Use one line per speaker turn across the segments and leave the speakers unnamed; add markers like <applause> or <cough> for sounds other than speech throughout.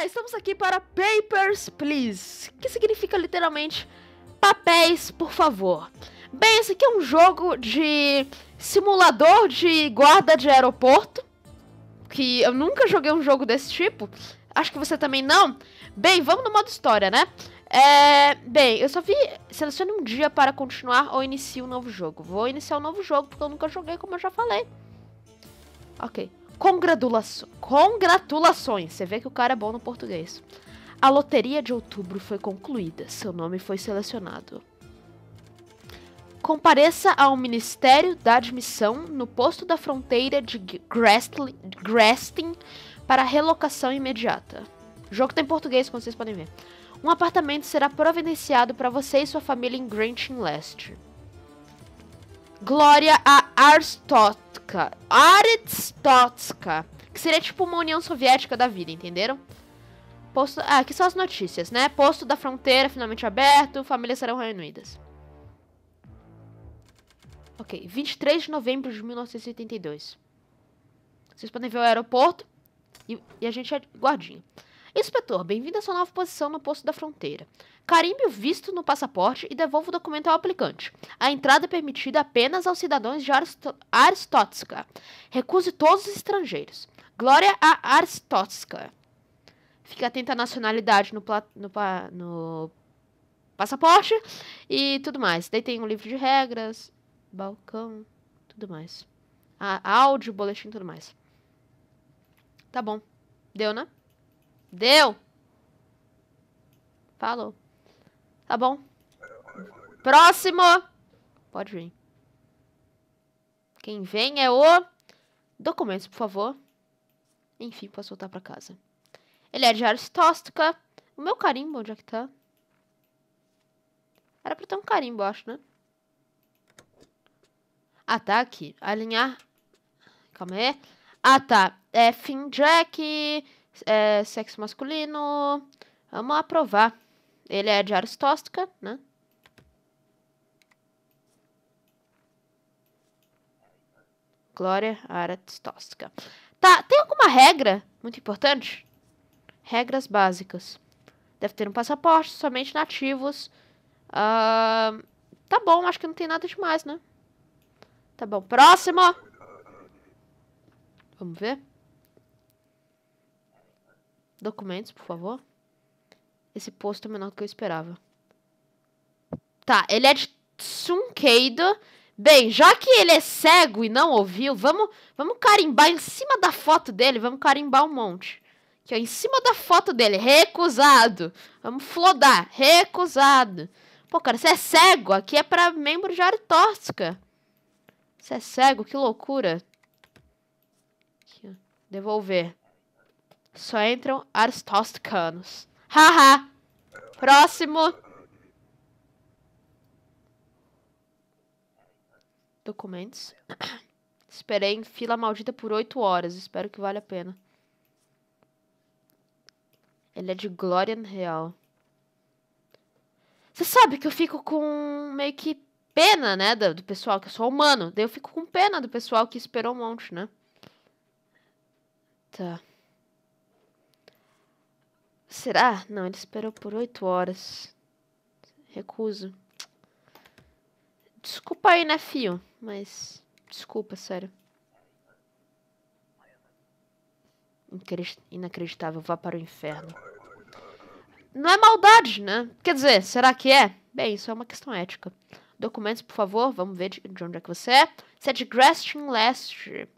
Galera, estamos aqui para Papers, Please, que significa literalmente papéis, por favor. Bem, esse aqui é um jogo de simulador de guarda de aeroporto, que eu nunca joguei um jogo desse tipo, acho que você também não. Bem, vamos no modo história, né? É, bem, eu só vi. Selecione um dia para continuar ou inicie um novo jogo. Vou iniciar um novo jogo porque eu nunca joguei, como eu já falei. Ok. Congratulações! Você vê que o cara é bom no português. A loteria de outubro foi concluída. Seu nome foi selecionado. Compareça ao Ministério da Admissão no posto da fronteira de Gresting para relocação imediata. O jogo tem português, como vocês podem ver. Um apartamento será providenciado para você e sua família em Granting Leste. Glória a Arstotska. Arstotska. Que seria tipo uma União Soviética da vida, entenderam? Posto... Ah, aqui são as notícias, né? Posto da fronteira finalmente aberto, famílias serão reunidas. Ok, 23 de novembro de 1982. Vocês podem ver o aeroporto e, e a gente é guardinha. Inspetor, bem-vindo à sua nova posição no posto da fronteira. Carimbe o visto no passaporte e devolva o documento ao aplicante. A entrada é permitida apenas aos cidadãos de Aristótica. Recuse todos os estrangeiros. Glória a Aristótica. Fique atento à nacionalidade no, no, no passaporte e tudo mais. Daí tem um livro de regras, balcão, tudo mais. áudio, boletim, tudo mais. Tá bom. Deu, né? Deu! Falou. Tá bom. Próximo. Pode vir. Quem vem é o... Documentos, por favor. Enfim, posso voltar pra casa. Ele é de Aristóstica. O meu carimbo, onde é que tá? Era pra ter um carimbo, acho, né? Ataque. Ah, tá Alinhar. Calma aí. Ah, tá. É Jack É sexo masculino. Vamos aprovar. Ele é de Ars né? Glória Aratosca. Tá, tem alguma regra muito importante? Regras básicas. Deve ter um passaporte, somente nativos. Uh, tá bom, acho que não tem nada demais, né? Tá bom, próximo! Vamos ver? Documentos, por favor. Esse posto é menor do que eu esperava. Tá, ele é de Sunkeido. Bem, já que ele é cego e não ouviu, vamos, vamos carimbar em cima da foto dele, vamos carimbar um monte. Aqui, ó, é em cima da foto dele, recusado. Vamos flodar, recusado. Pô, cara, você é cego, aqui é pra membro de área tóxica. Você é cego, que loucura. Aqui, devolver. Só entram aristósticanos. Haha. Próximo. Documentos. <coughs> Esperei em fila maldita por 8 horas. Espero que valha a pena. Ele é de glória Real. Você sabe que eu fico com meio que pena, né? Do, do, pessoal, que eu sou humano. Daí eu fico com pena do pessoal que esperou um monte, né? Tá. Será? Não, ele esperou por oito horas. Recuso. Desculpa aí, né, fio? Mas. Desculpa, sério. Inacreditável, vá para o inferno. Não é maldade, né? Quer dizer, será que é? Bem, isso é uma questão ética. Documentos, por favor, vamos ver de, onde é que você é. Você é de Gresting Last.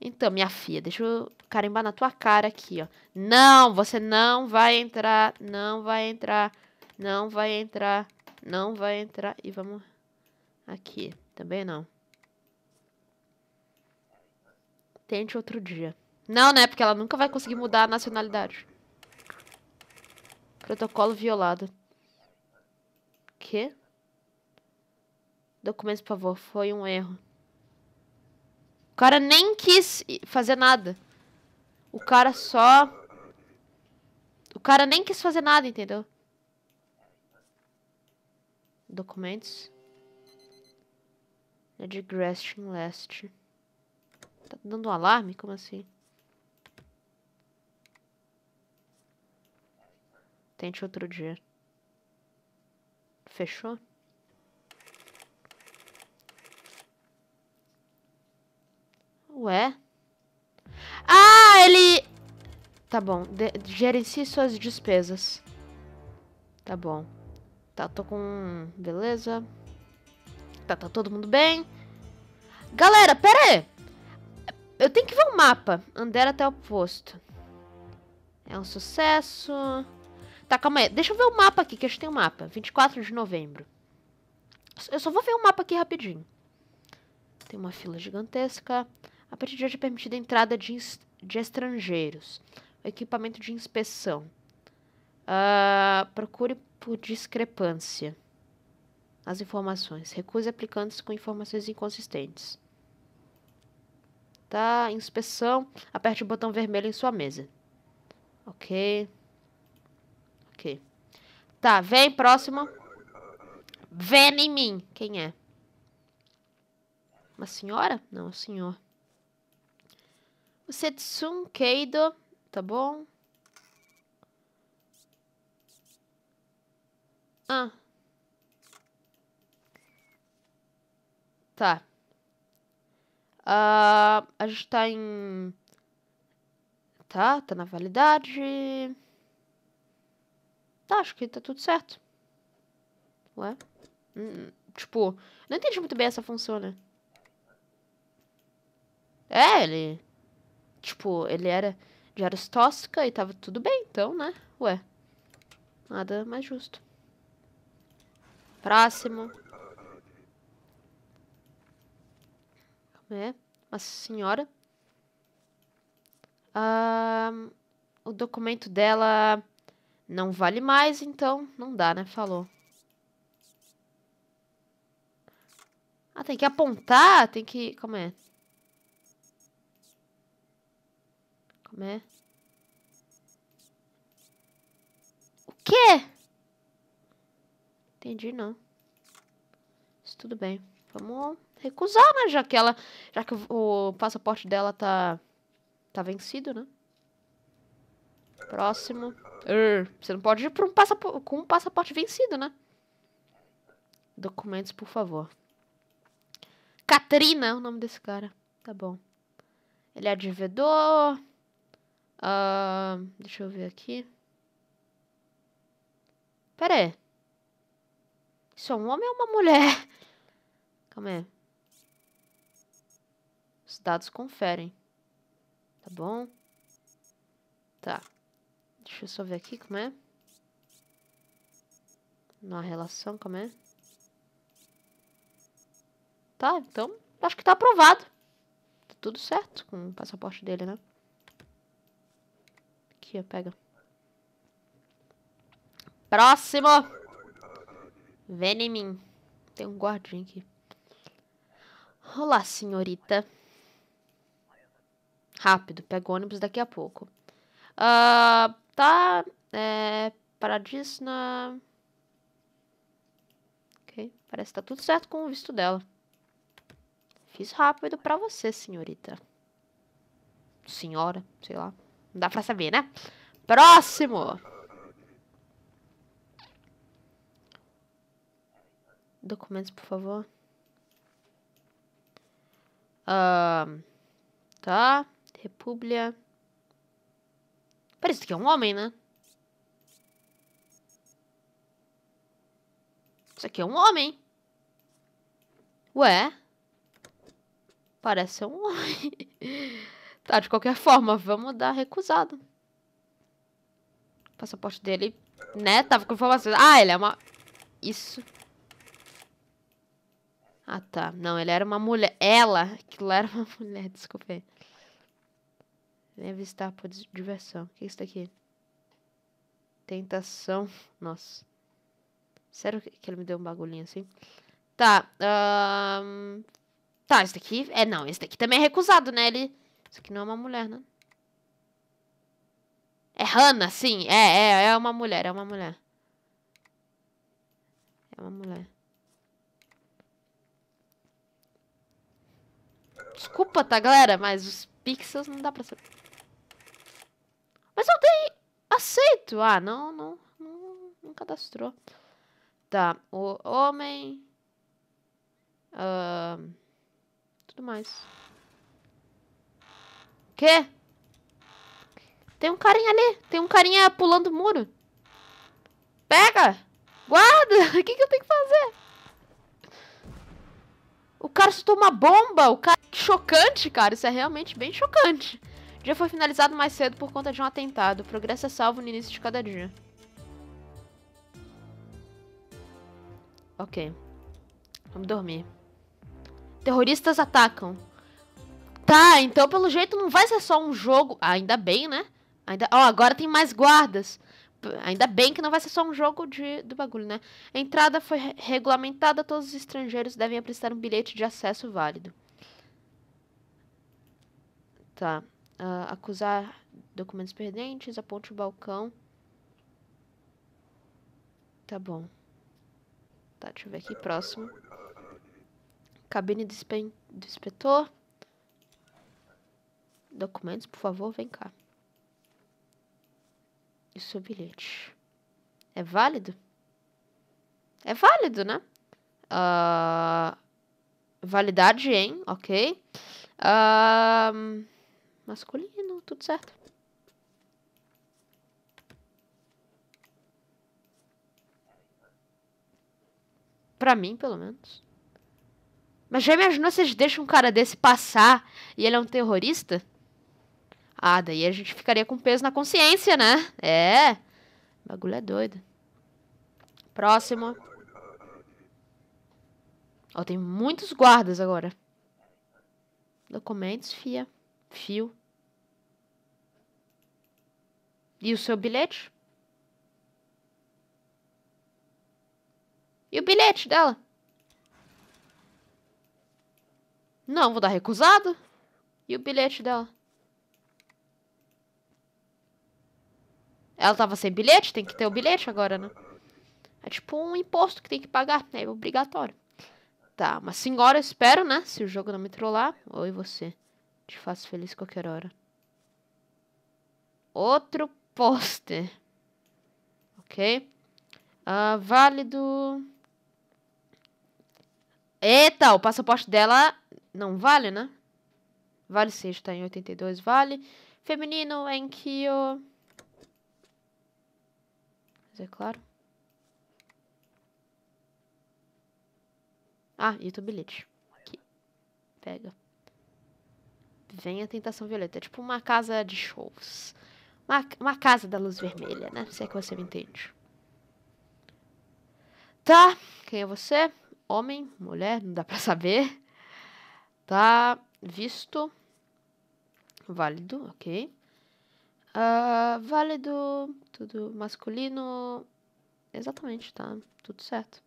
Então, minha filha, deixa eu carimbar na tua cara aqui, ó. Não, você não vai entrar, não vai entrar, não vai entrar, não vai entrar. E vamos aqui, também tá não. Tente outro dia. Não, né? Porque ela nunca vai conseguir mudar a nacionalidade. Protocolo violado. Que? Documento, por favor. Foi um erro cara nem quis fazer nada. O cara só... O cara nem quis fazer nada, entendeu? Documentos. É de Last. Tá dando um alarme? Como assim? Tente outro dia. Fechou? Ué? Ah, ele... Tá bom. De gerencie suas despesas. Tá bom. Tá, tô com... Beleza. Tá, tá todo mundo bem. Galera, pera aí. Eu tenho que ver o um mapa. Andar até o posto. É um sucesso. Tá, calma aí. Deixa eu ver o mapa aqui, que a gente tem um mapa. 24 de novembro. Eu só vou ver o um mapa aqui rapidinho. Tem uma fila gigantesca. A partir de hoje é permitida a entrada de, de estrangeiros. Equipamento de inspeção. Uh, procure por discrepância as informações. Recuse aplicantes com informações inconsistentes. Tá? Inspeção. Aperte o botão vermelho em sua mesa. Ok. Ok. Tá, vem, próximo. Vem em mim. Quem é? Uma senhora? Não, um é senhor. O Setsun é Keido, tá bom? Ah. Tá. Uh, a gente tá em... Tá, tá na validade. Tá, acho que tá tudo certo. Ué? Hum, hum tipo, não entendi muito bem essa função, né? É, ele... Tipo, ele era de tóxica e tava tudo bem, então, né? Ué, nada mais justo. Próximo. Como é? Uma senhora. Ah, o documento dela não vale mais, então não dá, né? Falou. Ah, tem que apontar, tem que... Como é? né? O quê? Entendi, não. Mas tudo bem. Vamos recusar, né? Já que ela... Já que o passaporte dela tá... Tá vencido, né? Próximo. Ur, er, você não pode ir pra um com um passaporte vencido, né? Documentos, por favor. Katrina é o nome desse cara. Tá bom. Ele é advedor. Uh, deixa eu ver aqui. Pera aí. Isso é um homem ou uma mulher? Calma aí. Os dados conferem. Tá bom? Tá. Deixa eu só ver aqui como é. Na relação, como é. Tá, então acho que tá aprovado. Tá tudo certo com o passaporte dele, né? Aqui, ó, pega. Próximo! Vem em mim. Tem um guardinho aqui. Olá, senhorita. Rápido, pega o ônibus daqui a pouco. Uh, tá. É, Paradis na. Ok, parece que tá tudo certo com o visto dela. Fiz rápido pra você, senhorita. Senhora, sei lá. Não dá pra saber, né? Próximo! Documentos, por favor. Um, tá. República. Parece que é um homem, né? Isso aqui é um homem. Ué? Parece um homem. <laughs> Tá, de qualquer forma, vamos dar recusado. O passaporte dele, né? Tava com informações. Ah, ele é uma... Isso. Ah, tá. Não, ele era uma mulher. Ela, aquilo era uma <laughs> mulher, desculpa Vem visitar por diversão. O que é isso daqui? Tentação. Nossa. Sério que ele me deu um bagulhinho assim? Tá. Um... Tá, esse daqui. É, não, esse daqui também é recusado, né? Ele. Isso aqui não é uma mulher, né? É Hannah, sim. É, é, é uma mulher, é uma mulher. É uma mulher. Desculpa, tá, galera? Mas os pixels não dá pra ser... Mas eu dei... Aceito. Ah, não, não. Não, não cadastrou. Tá. O homem... Uh, tudo mais. Quê? Tem um carinha ali. Tem um carinha pulando o muro. Pega! Guarda! <laughs> O que, que eu tenho que fazer? O cara soltou uma bomba. O cara... Que chocante, cara. Isso é realmente bem chocante. O dia foi finalizado mais cedo por conta de um atentado. O progresso é salvo no início de cada dia. Ok. Vamos dormir. Terroristas atacam. Tá, então pelo jeito não vai ser só um jogo. Ah, ainda bem, né? Ainda... Ó, oh, agora tem mais guardas. Ainda bem que não vai ser só um jogo de, do bagulho, né? A entrada foi re regulamentada, todos os estrangeiros devem apresentar um bilhete de acesso válido. Tá. Uh, acusar documentos perdentes, aponte o balcão. Tá bom. Tá, deixa eu ver aqui próximo. Cabine do, do inspetor. Documentos, por favor, vem cá. E seu bilhete. É válido? É válido, né? Uh, validade em, ok. Uh, masculino, tudo certo. Pra mim, pelo menos. Mas já imaginou se eles deixam um cara desse passar e ele é um terrorista? Ah, daí a gente ficaria com peso na consciência, né? É. O bagulho é doido. Próximo. Ó, tem muitos guardas agora. Documentos, fia. Fio. E o seu bilhete? E o bilhete dela? Não, vou dar recusado. E o bilhete dela? Ela tava sem bilhete, tem que ter o bilhete agora, né? É tipo um imposto que tem que pagar, é obrigatório. Tá, uma senhora, espero, né? Se o jogo não me trollar. Oi, você. Te faço feliz qualquer hora. Outro pôster. Ok. Uh, válido. Eita, o passaporte dela não vale, né? Vale sim, está em 82, vale. Feminino, em Kyo é claro. Ah, e o bilhete. Aqui. Pega. Vem a tentação violeta. É tipo uma casa de shows. Uma, uma casa da luz vermelha, né? Se é que você me entende. Tá. Quem é você? Homem? Mulher? Não dá pra saber. Tá. Visto. Válido, ok. Uh, válido, tudo masculino. Exatamente, tá? Tudo certo.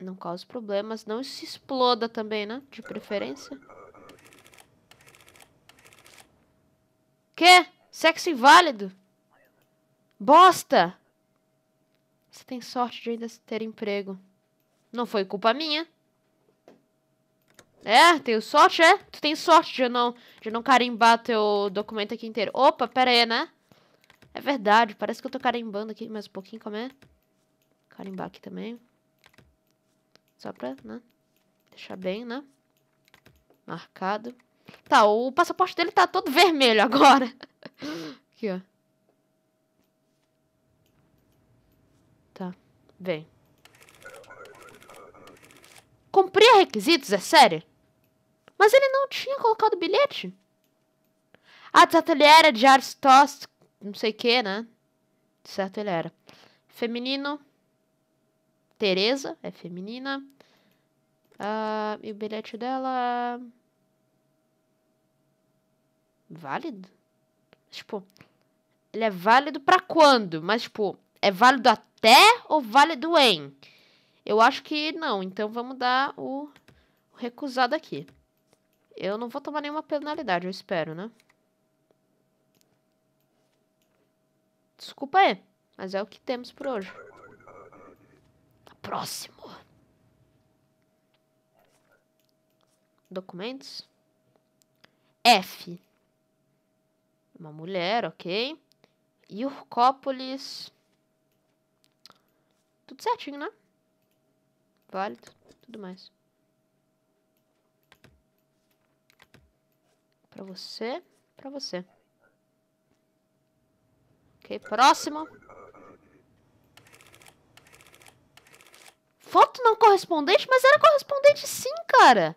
Não cause problemas, não se exploda também, né? De preferência. Quê? Sexo inválido? Bosta! Você tem sorte de ainda ter emprego. Não foi culpa minha. É, tenho sorte, é? Tu tem sorte de eu não, de eu não carimbar teu documento aqui inteiro. Opa, pera aí, né? É verdade, parece que eu tô carimbando aqui mais um pouquinho, como é? Carimbar aqui também. Só pra, né? Deixar bem, né? Marcado. Tá, o passaporte dele tá todo vermelho agora. <laughs> aqui, ó. Tá, vem. Cumprir requisitos, é sério? Mas ele não tinha colocado bilhete. Ah, de certo ele era de Aristóteles, não sei o que, né? De certo ele era. Feminino. Tereza é feminina. Ah, e o bilhete dela... Válido? Tipo, ele é válido para quando? Mas, tipo, é válido até ou válido em? Eu acho que não. Então, vamos dar o recusado aqui. Eu não vou tomar nenhuma penalidade, eu espero, né? Desculpa aí, mas é o que temos por hoje. Tá próximo. Documentos. F. Uma mulher, ok. Yurcópolis. Tudo certinho, né? Válido, tudo mais. Pra você, pra você. Ok, próximo. Foto não correspondente? Mas era correspondente sim, cara.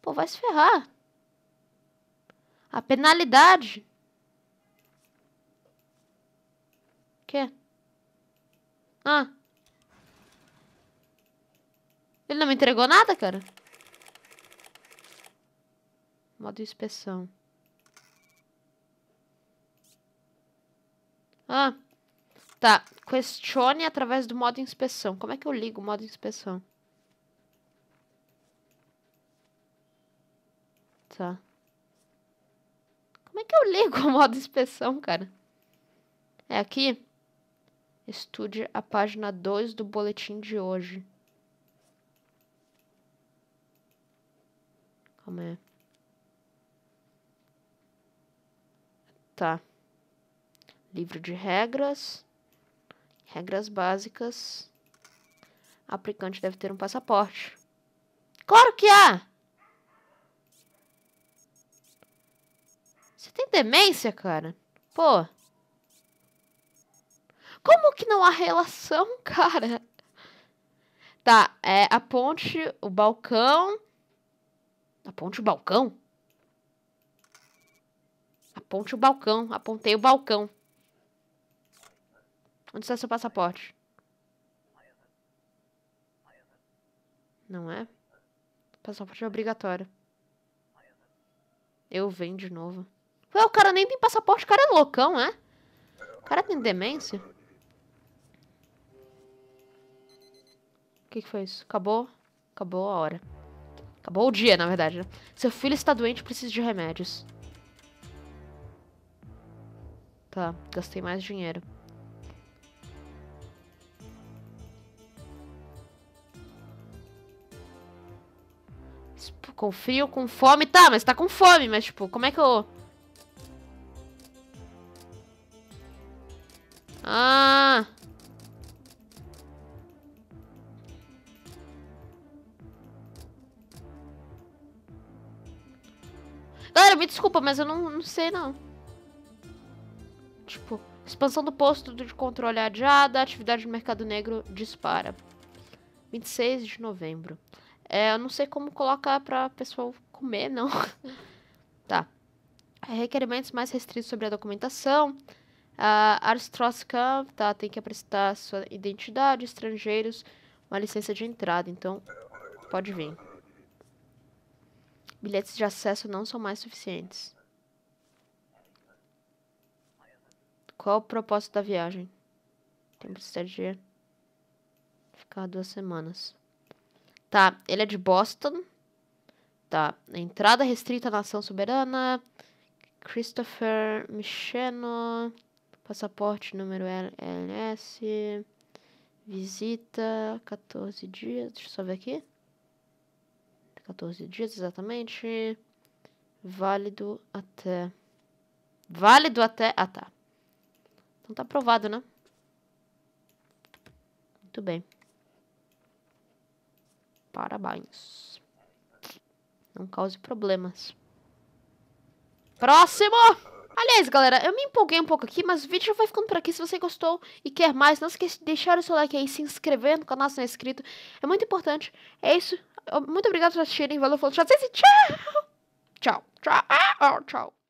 Pô, vai se ferrar. A penalidade. Quê? Ah. Ele não me entregou nada, cara? Modo inspeção. Ah, tá. Questione através do modo inspeção. Como é que eu ligo o modo inspeção? Tá. Como é que eu ligo o modo inspeção, cara? É aqui? Estude a página 2 do boletim de hoje. Calma aí. Tá. Livro de regras. Regras básicas. aplicante deve ter um passaporte. Claro que há! Você tem demência, cara? Pô. Como que não há relação, <laughs> cara? Tá, é a ponte, o balcão. A ponte, o balcão? Aponte o balcão. Apontei o balcão. Onde está seu passaporte? Não é? Passaporte é obrigatório. Eu venho de novo. Ué, o cara nem tem passaporte, o cara é loucão, é? O cara tem demência? O que, que foi isso? Acabou? Acabou a hora. Acabou o dia, na verdade, né? Seu filho está doente e precisa de remédios. Tá, gastei mais dinheiro. Tipo, com frio, com fome. Tá, mas tá com fome. Mas, tipo, como é que eu... Ah... Galera, me desculpa, mas eu não, não sei, não expansão do posto de controle adiada, atividade do mercado negro dispara. 26 de novembro. É, eu não sei como colocar pra pessoal comer, não. <laughs> tá. É, requerimentos mais restritos sobre a documentação. Uh, Arstroskamp, tá? Tem que apresentar sua identidade, estrangeiros, uma licença de entrada, então pode vir. Bilhetes de acesso não são mais suficientes. Qual o propósito da viagem? Tempestade de ficar duas semanas. Tá, ele é de Boston. Tá, entrada restrita à nação soberana. Christopher Micheno. Passaporte número LS. Visita 14 dias. Deixa eu só ver aqui. 14 dias exatamente. Válido até. Válido até. Ah, tá. Então tá aprovado, né? Muito bem. Parabéns. Não cause problemas. Próximo! Aliás, galera, eu me empolguei um pouco aqui, mas o vídeo já vai ficando por aqui. Se você gostou e quer mais, não esqueça de deixar o seu like aí, se inscrever no canal se não é inscrito. É muito importante. É isso. Muito obrigado por assistirem. Valeu, falou, tchau. Tchau. Tchau. Tchau. tchau.